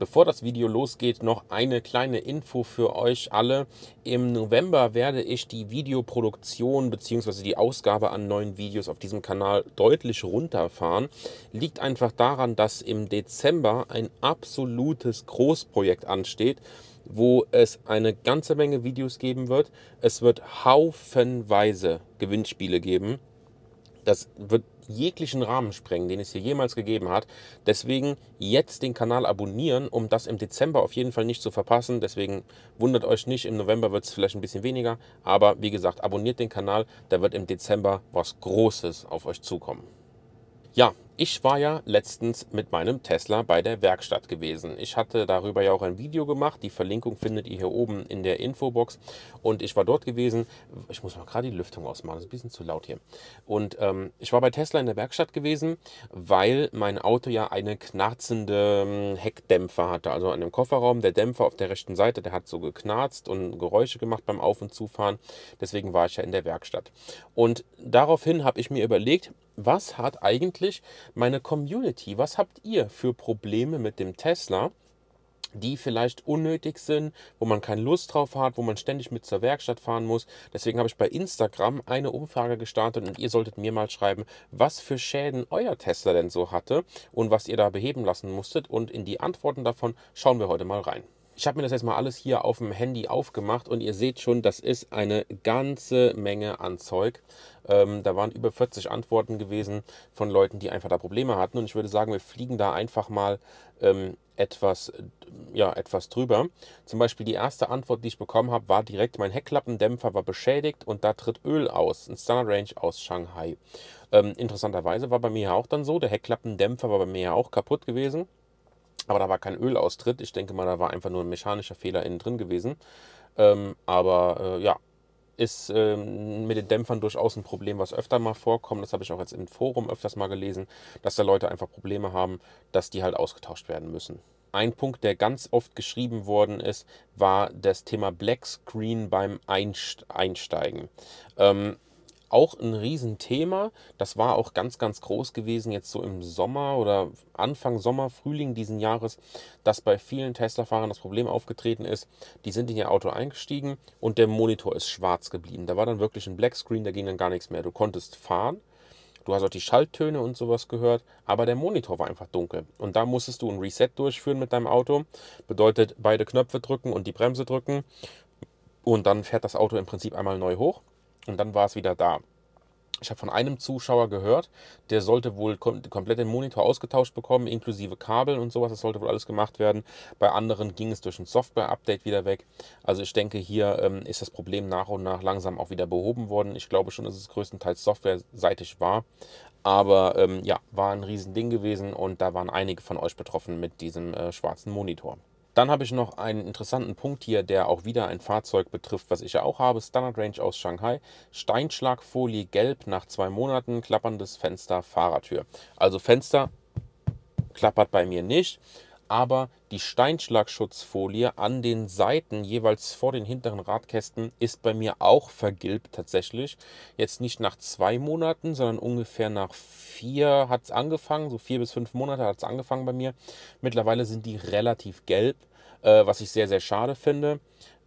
Bevor das Video losgeht, noch eine kleine Info für euch alle. Im November werde ich die Videoproduktion bzw. die Ausgabe an neuen Videos auf diesem Kanal deutlich runterfahren. Liegt einfach daran, dass im Dezember ein absolutes Großprojekt ansteht wo es eine ganze Menge Videos geben wird. Es wird haufenweise Gewinnspiele geben. Das wird jeglichen Rahmen sprengen, den es hier jemals gegeben hat. Deswegen jetzt den Kanal abonnieren, um das im Dezember auf jeden Fall nicht zu verpassen. Deswegen wundert euch nicht, im November wird es vielleicht ein bisschen weniger. Aber wie gesagt, abonniert den Kanal, da wird im Dezember was Großes auf euch zukommen. Ja, ich war ja letztens mit meinem Tesla bei der Werkstatt gewesen. Ich hatte darüber ja auch ein Video gemacht. Die Verlinkung findet ihr hier oben in der Infobox. Und ich war dort gewesen. Ich muss mal gerade die Lüftung ausmachen, das ist ein bisschen zu laut hier. Und ähm, ich war bei Tesla in der Werkstatt gewesen, weil mein Auto ja eine knarzende ähm, Heckdämpfer hatte. Also an dem Kofferraum, der Dämpfer auf der rechten Seite, der hat so geknarzt und Geräusche gemacht beim Auf- und Zufahren. Deswegen war ich ja in der Werkstatt. Und daraufhin habe ich mir überlegt, was hat eigentlich meine Community. Was habt ihr für Probleme mit dem Tesla? die vielleicht unnötig sind, wo man keine Lust drauf hat, wo man ständig mit zur Werkstatt fahren muss. Deswegen habe ich bei Instagram eine Umfrage gestartet und ihr solltet mir mal schreiben, was für Schäden euer Tesla denn so hatte und was ihr da beheben lassen musstet. Und in die Antworten davon schauen wir heute mal rein. Ich habe mir das jetzt mal alles hier auf dem Handy aufgemacht und ihr seht schon, das ist eine ganze Menge an Zeug. Ähm, da waren über 40 Antworten gewesen von Leuten, die einfach da Probleme hatten. Und ich würde sagen, wir fliegen da einfach mal ähm, etwas, ja, etwas drüber. Zum Beispiel die erste Antwort, die ich bekommen habe, war direkt, mein Heckklappendämpfer war beschädigt und da tritt Öl aus. Ein Standard Range aus Shanghai. Ähm, interessanterweise war bei mir auch dann so, der Heckklappendämpfer war bei mir ja auch kaputt gewesen. Aber da war kein Ölaustritt. Ich denke mal, da war einfach nur ein mechanischer Fehler innen drin gewesen. Ähm, aber äh, ja, ist ähm, mit den Dämpfern durchaus ein Problem, was öfter mal vorkommt. Das habe ich auch jetzt im Forum öfters mal gelesen, dass da Leute einfach Probleme haben, dass die halt ausgetauscht werden müssen. Ein Punkt, der ganz oft geschrieben worden ist, war das Thema Black Screen beim Einsteigen. Ähm, auch ein Riesenthema. Das war auch ganz, ganz groß gewesen jetzt so im Sommer oder Anfang Sommer, Frühling diesen Jahres, dass bei vielen Tesla-Fahrern das Problem aufgetreten ist, die sind in ihr Auto eingestiegen und der Monitor ist schwarz geblieben. Da war dann wirklich ein Black Screen, da ging dann gar nichts mehr. Du konntest fahren, Du hast auch die Schalttöne und sowas gehört, aber der Monitor war einfach dunkel. Und da musstest du ein Reset durchführen mit deinem Auto. Bedeutet beide Knöpfe drücken und die Bremse drücken. Und dann fährt das Auto im Prinzip einmal neu hoch. Und dann war es wieder da. Ich habe von einem Zuschauer gehört, der sollte wohl kom komplett den Monitor ausgetauscht bekommen, inklusive Kabel und sowas. Das sollte wohl alles gemacht werden. Bei anderen ging es durch ein Software-Update wieder weg. Also ich denke, hier ähm, ist das Problem nach und nach langsam auch wieder behoben worden. Ich glaube schon, dass es größtenteils softwareseitig war. Aber ähm, ja, war ein Riesending gewesen und da waren einige von euch betroffen mit diesem äh, schwarzen Monitor. Dann habe ich noch einen interessanten Punkt hier, der auch wieder ein Fahrzeug betrifft, was ich ja auch habe. Standard Range aus Shanghai, Steinschlagfolie gelb nach zwei Monaten, klapperndes Fenster, Fahrertür. Also Fenster klappert bei mir nicht aber die Steinschlagschutzfolie an den Seiten jeweils vor den hinteren Radkästen ist bei mir auch vergilbt tatsächlich. Jetzt nicht nach zwei Monaten, sondern ungefähr nach vier hat es angefangen, so vier bis fünf Monate hat es angefangen bei mir. Mittlerweile sind die relativ gelb, äh, was ich sehr, sehr schade finde.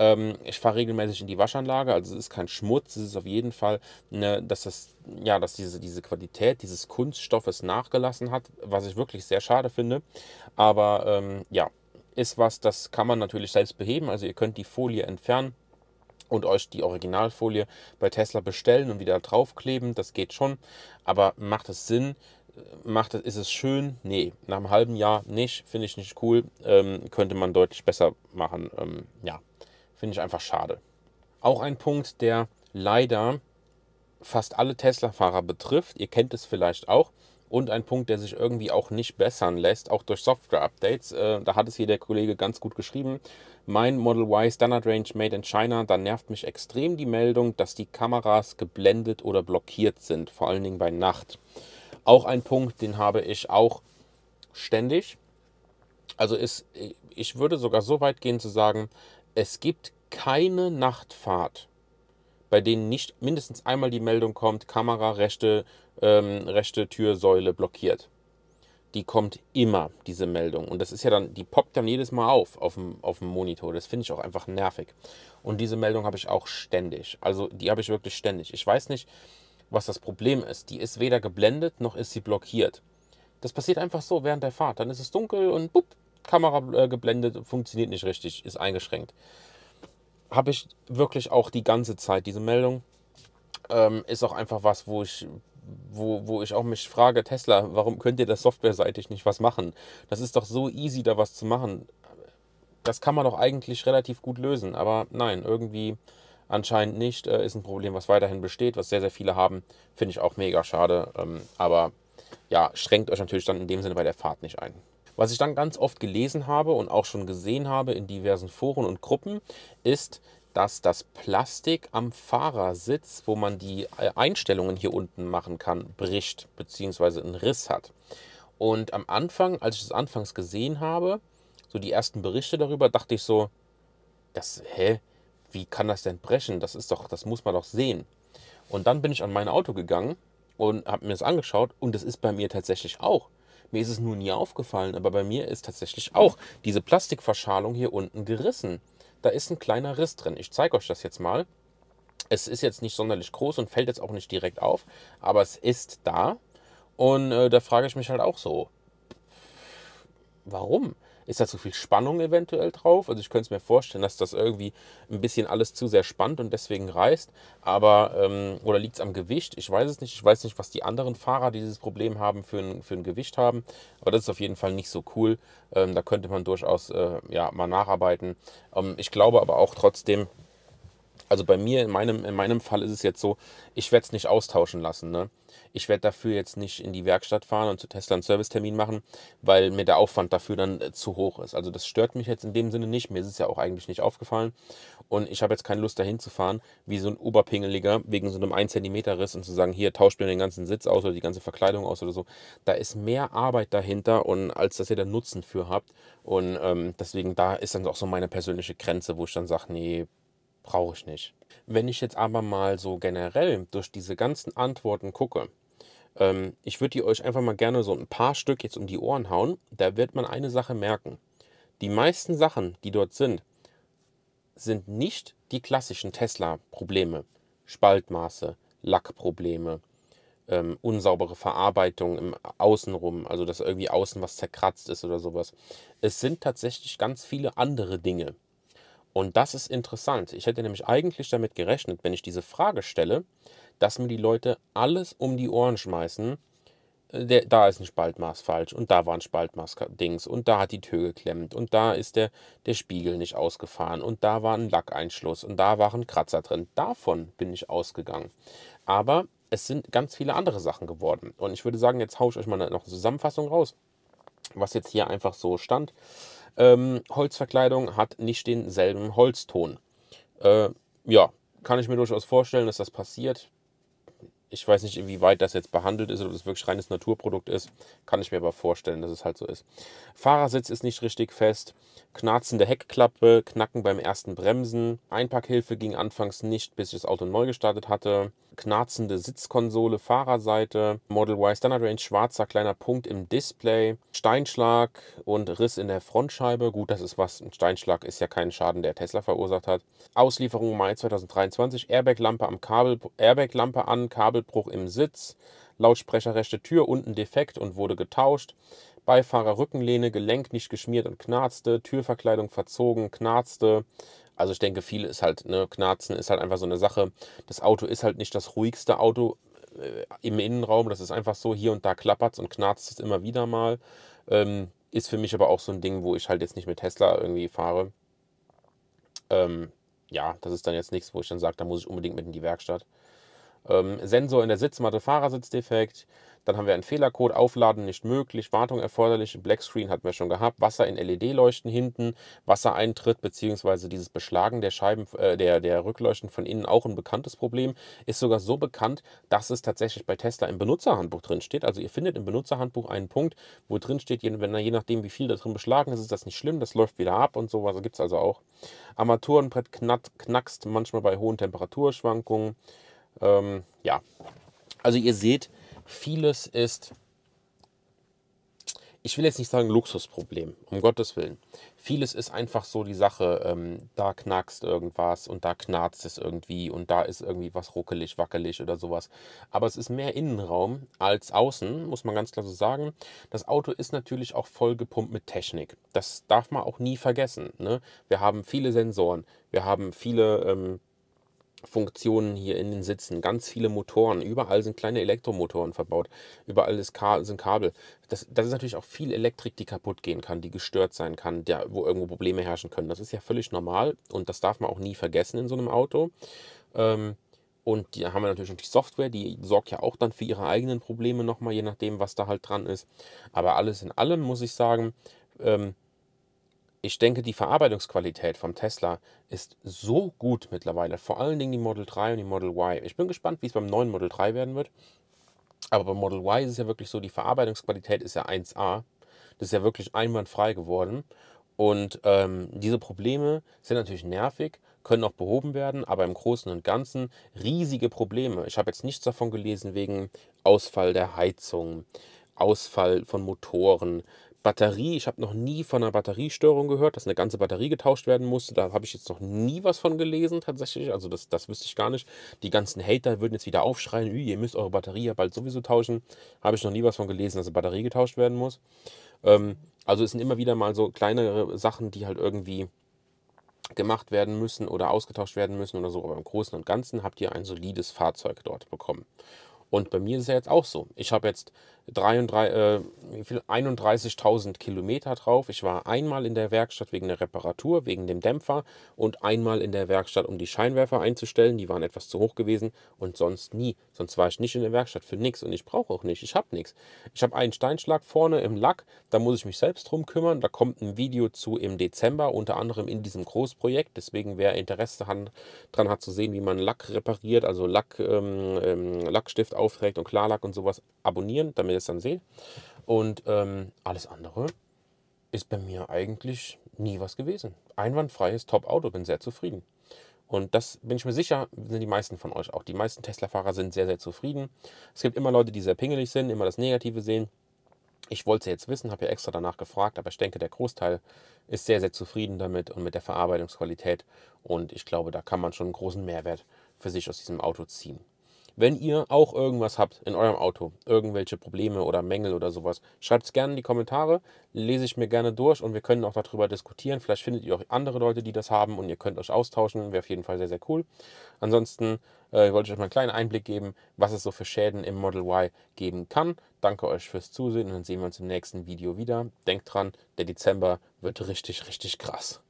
Ähm, ich fahre regelmäßig in die Waschanlage, also es ist kein Schmutz, es ist auf jeden Fall, ne, dass das, ja, dass diese, diese Qualität dieses Kunststoffes nachgelassen hat, was ich wirklich sehr schade finde. Aber ähm, ja, ist was, das kann man natürlich selbst beheben. Also ihr könnt die Folie entfernen und euch die Originalfolie bei Tesla bestellen und wieder draufkleben. Das geht schon. Aber macht es Sinn? Macht es, ist es schön? Nee, nach einem halben Jahr nicht, finde ich nicht cool. Ähm, könnte man deutlich besser machen. Ähm, ja, Finde ich einfach schade. Auch ein Punkt, der leider fast alle Tesla-Fahrer betrifft. Ihr kennt es vielleicht auch. Und ein Punkt, der sich irgendwie auch nicht bessern lässt, auch durch Software-Updates. Äh, da hat es hier der Kollege ganz gut geschrieben. Mein Model Y Standard Range Made in China, da nervt mich extrem die Meldung, dass die Kameras geblendet oder blockiert sind, vor allen Dingen bei Nacht. Auch ein Punkt, den habe ich auch ständig. Also ist, ich würde sogar so weit gehen zu sagen, es gibt keine Nachtfahrt, bei denen nicht mindestens einmal die Meldung kommt, Kamera, rechte, ähm, rechte Türsäule blockiert. Die kommt immer, diese Meldung. Und das ist ja dann, die poppt dann jedes Mal auf, auf dem, auf dem Monitor. Das finde ich auch einfach nervig. Und diese Meldung habe ich auch ständig. Also die habe ich wirklich ständig. Ich weiß nicht, was das Problem ist. Die ist weder geblendet, noch ist sie blockiert. Das passiert einfach so während der Fahrt. Dann ist es dunkel und bupp, Kamera äh, geblendet, funktioniert nicht richtig, ist eingeschränkt. Habe ich wirklich auch die ganze Zeit diese Meldung. Ähm, ist auch einfach was, wo ich, wo, wo ich auch mich frage, Tesla, warum könnt ihr das softwareseitig nicht was machen? Das ist doch so easy, da was zu machen. Das kann man doch eigentlich relativ gut lösen, aber nein, irgendwie anscheinend nicht. Äh, ist ein Problem, was weiterhin besteht, was sehr, sehr viele haben. Finde ich auch mega schade. Ähm, aber ja, schränkt euch natürlich dann in dem Sinne bei der Fahrt nicht ein. Was ich dann ganz oft gelesen habe und auch schon gesehen habe in diversen Foren und Gruppen, ist, dass das Plastik am Fahrersitz, wo man die äh, Einstellungen hier unten machen kann, bricht bzw. einen Riss hat. Und am Anfang, als ich es anfangs gesehen habe, so die ersten Berichte darüber, dachte ich so, das, hä, wie kann das denn brechen? Das ist doch, das muss man doch sehen. Und dann bin ich an mein Auto gegangen und habe mir das angeschaut und das ist bei mir tatsächlich auch. Mir ist es nur nie aufgefallen, aber bei mir ist tatsächlich auch diese Plastikverschalung hier unten gerissen. Da ist ein kleiner Riss drin. Ich zeige euch das jetzt mal. Es ist jetzt nicht sonderlich groß und fällt jetzt auch nicht direkt auf, aber es ist da. Und äh, da frage ich mich halt auch so, warum? Ist da zu viel Spannung eventuell drauf? Also ich könnte es mir vorstellen, dass das irgendwie ein bisschen alles zu sehr spannt und deswegen reißt. Aber, ähm, oder liegt es am Gewicht? Ich weiß es nicht. Ich weiß nicht, was die anderen Fahrer, die dieses Problem haben, für ein, für ein Gewicht haben. Aber das ist auf jeden Fall nicht so cool. Ähm, da könnte man durchaus äh, ja, mal nacharbeiten. Ähm, ich glaube aber auch trotzdem, also bei mir, in meinem, in meinem Fall ist es jetzt so, ich werde es nicht austauschen lassen. Ne? Ich werde dafür jetzt nicht in die Werkstatt fahren und zu Tesla einen Servicetermin machen, weil mir der Aufwand dafür dann äh, zu hoch ist. Also das stört mich jetzt in dem Sinne nicht. Mir ist es ja auch eigentlich nicht aufgefallen. Und ich habe jetzt keine Lust dahin zu fahren, wie so ein Oberpingeliger wegen so einem 1 cm Riss und zu sagen, hier tauscht mir den ganzen Sitz aus oder die ganze Verkleidung aus oder so. Da ist mehr Arbeit dahinter und als dass ihr da Nutzen für habt. Und ähm, deswegen da ist dann auch so meine persönliche Grenze, wo ich dann sage, nee, brauche ich nicht. Wenn ich jetzt aber mal so generell durch diese ganzen Antworten gucke, ähm, ich würde die euch einfach mal gerne so ein paar Stück jetzt um die Ohren hauen, da wird man eine Sache merken. Die meisten Sachen, die dort sind, sind nicht die klassischen Tesla-Probleme. Spaltmaße, Lackprobleme, ähm, unsaubere Verarbeitung im Außenrum, also dass irgendwie außen was zerkratzt ist oder sowas. Es sind tatsächlich ganz viele andere Dinge, und das ist interessant. Ich hätte nämlich eigentlich damit gerechnet, wenn ich diese Frage stelle, dass mir die Leute alles um die Ohren schmeißen. Äh, der, da ist ein Spaltmaß falsch und da war ein Spaltmaß-Dings und da hat die Tür geklemmt und da ist der, der Spiegel nicht ausgefahren und da war ein Lackeinschluss und da war ein Kratzer drin. Davon bin ich ausgegangen. Aber es sind ganz viele andere Sachen geworden. Und ich würde sagen, jetzt haue ich euch mal noch eine Zusammenfassung raus, was jetzt hier einfach so stand. Ähm, Holzverkleidung hat nicht denselben Holzton. Äh, ja, kann ich mir durchaus vorstellen, dass das passiert. Ich weiß nicht, inwieweit das jetzt behandelt ist oder ob das wirklich reines Naturprodukt ist. Kann ich mir aber vorstellen, dass es halt so ist. Fahrersitz ist nicht richtig fest. Knarzende Heckklappe, Knacken beim ersten Bremsen. Einpackhilfe ging anfangs nicht, bis ich das Auto neu gestartet hatte knarzende Sitzkonsole, Fahrerseite, Model Y Standard Range, schwarzer kleiner Punkt im Display, Steinschlag und Riss in der Frontscheibe. Gut, das ist was, ein Steinschlag ist ja kein Schaden, der Tesla verursacht hat. Auslieferung Mai 2023, Airbag-Lampe am Kabel, Airbag-Lampe an, Kabelbruch im Sitz, Lautsprecher rechte Tür unten defekt und wurde getauscht. Beifahrerrückenlehne, Gelenk nicht geschmiert und knarzte, Türverkleidung verzogen, knarzte, also ich denke, viel ist halt, ne, Knarzen ist halt einfach so eine Sache. Das Auto ist halt nicht das ruhigste Auto äh, im Innenraum. Das ist einfach so, hier und da klappert es und knarzt es immer wieder mal. Ähm, ist für mich aber auch so ein Ding, wo ich halt jetzt nicht mit Tesla irgendwie fahre. Ähm, ja, das ist dann jetzt nichts, wo ich dann sage, da muss ich unbedingt mit in die Werkstatt. Ähm, Sensor in der Sitzmatte, Fahrersitzdefekt. Dann haben wir einen Fehlercode, Aufladen nicht möglich, Wartung erforderlich, Blackscreen hatten wir schon gehabt, Wasser in LED-Leuchten hinten, Wassereintritt bzw. dieses Beschlagen der Scheiben, äh, der, der Rückleuchten von innen auch ein bekanntes Problem, ist sogar so bekannt, dass es tatsächlich bei Tesla im Benutzerhandbuch drin steht. Also ihr findet im Benutzerhandbuch einen Punkt, wo drin steht, je, je nachdem wie viel da drin beschlagen ist, ist das nicht schlimm, das läuft wieder ab und sowas, gibt es also auch. Armaturenbrett knackst manchmal bei hohen Temperaturschwankungen. Ähm, ja, also ihr seht, vieles ist, ich will jetzt nicht sagen Luxusproblem, um Gottes Willen. Vieles ist einfach so die Sache, ähm, da knackst irgendwas und da knarzt es irgendwie und da ist irgendwie was ruckelig, wackelig oder sowas. Aber es ist mehr Innenraum als außen, muss man ganz klar so sagen. Das Auto ist natürlich auch voll gepumpt mit Technik. Das darf man auch nie vergessen. Ne? Wir haben viele Sensoren, wir haben viele... Ähm, Funktionen hier in den Sitzen, ganz viele Motoren, überall sind kleine Elektromotoren verbaut, überall ist Ka sind Kabel. Das, das ist natürlich auch viel Elektrik, die kaputt gehen kann, die gestört sein kann, der, wo irgendwo Probleme herrschen können. Das ist ja völlig normal und das darf man auch nie vergessen in so einem Auto. Ähm, und da haben wir natürlich noch die Software, die sorgt ja auch dann für ihre eigenen Probleme nochmal, je nachdem, was da halt dran ist. Aber alles in allem muss ich sagen, ähm, ich denke, die Verarbeitungsqualität vom Tesla ist so gut mittlerweile, vor allen Dingen die Model 3 und die Model Y. Ich bin gespannt, wie es beim neuen Model 3 werden wird. Aber beim Model Y ist es ja wirklich so, die Verarbeitungsqualität ist ja 1A. Das ist ja wirklich einwandfrei geworden. Und ähm, diese Probleme sind natürlich nervig, können auch behoben werden, aber im Großen und Ganzen riesige Probleme. Ich habe jetzt nichts davon gelesen wegen Ausfall der Heizung, Ausfall von Motoren, Batterie, ich habe noch nie von einer Batteriestörung gehört, dass eine ganze Batterie getauscht werden musste. Da habe ich jetzt noch nie was von gelesen tatsächlich. Also das, das wüsste ich gar nicht. Die ganzen Hater würden jetzt wieder aufschreien, ihr müsst eure Batterie ja bald sowieso tauschen. Habe ich noch nie was von gelesen, dass eine Batterie getauscht werden muss. Ähm, also es sind immer wieder mal so kleinere Sachen, die halt irgendwie gemacht werden müssen oder ausgetauscht werden müssen oder so. Aber im Großen und Ganzen habt ihr ein solides Fahrzeug dort bekommen. Und bei mir ist es ja jetzt auch so. Ich habe jetzt 33, äh, 31.000 Kilometer drauf. Ich war einmal in der Werkstatt wegen der Reparatur, wegen dem Dämpfer und einmal in der Werkstatt, um die Scheinwerfer einzustellen. Die waren etwas zu hoch gewesen und sonst nie. Sonst war ich nicht in der Werkstatt für nichts und ich brauche auch nicht. Ich habe nichts. Ich habe einen Steinschlag vorne im Lack. Da muss ich mich selbst drum kümmern. Da kommt ein Video zu im Dezember, unter anderem in diesem Großprojekt. Deswegen, wer Interesse daran hat zu sehen, wie man Lack repariert, also Lack, ähm, ähm Lackstift aufträgt und Klarlack und sowas, abonnieren, damit ihr es dann seht. Und ähm, alles andere ist bei mir eigentlich nie was gewesen. Einwandfreies Top-Auto, bin sehr zufrieden. Und das bin ich mir sicher, sind die meisten von euch auch. Die meisten Tesla-Fahrer sind sehr, sehr zufrieden. Es gibt immer Leute, die sehr pingelig sind, immer das Negative sehen. Ich wollte es jetzt wissen, habe ja extra danach gefragt, aber ich denke, der Großteil ist sehr, sehr zufrieden damit und mit der Verarbeitungsqualität. Und ich glaube, da kann man schon einen großen Mehrwert für sich aus diesem Auto ziehen. Wenn ihr auch irgendwas habt in eurem Auto, irgendwelche Probleme oder Mängel oder sowas, schreibt es gerne in die Kommentare, lese ich mir gerne durch und wir können auch darüber diskutieren. Vielleicht findet ihr auch andere Leute, die das haben und ihr könnt euch austauschen. Wäre auf jeden Fall sehr, sehr cool. Ansonsten äh, wollte ich euch mal einen kleinen Einblick geben, was es so für Schäden im Model Y geben kann. Danke euch fürs Zusehen und dann sehen wir uns im nächsten Video wieder. Denkt dran, der Dezember wird richtig, richtig krass.